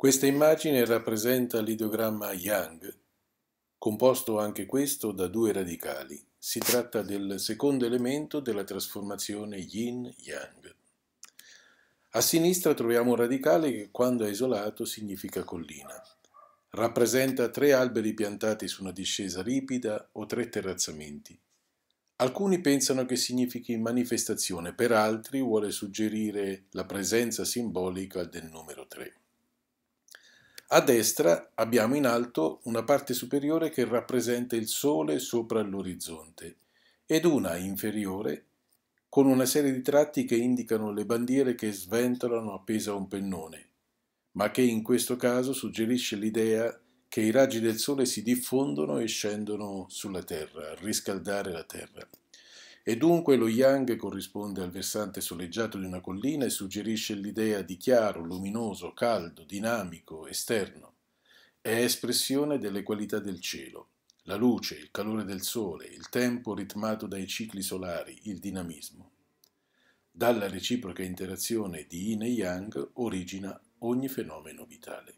Questa immagine rappresenta l'ideogramma Yang, composto anche questo da due radicali. Si tratta del secondo elemento della trasformazione Yin-Yang. A sinistra troviamo un radicale che quando è isolato significa collina. Rappresenta tre alberi piantati su una discesa ripida o tre terrazzamenti. Alcuni pensano che significhi manifestazione, per altri vuole suggerire la presenza simbolica del numero 3. A destra abbiamo in alto una parte superiore che rappresenta il Sole sopra l'orizzonte ed una inferiore con una serie di tratti che indicano le bandiere che sventolano appese a un pennone, ma che in questo caso suggerisce l'idea che i raggi del Sole si diffondono e scendono sulla Terra, a riscaldare la Terra. E dunque lo yang corrisponde al versante soleggiato di una collina e suggerisce l'idea di chiaro, luminoso, caldo, dinamico, esterno. È espressione delle qualità del cielo, la luce, il calore del sole, il tempo ritmato dai cicli solari, il dinamismo. Dalla reciproca interazione di yin e yang origina ogni fenomeno vitale.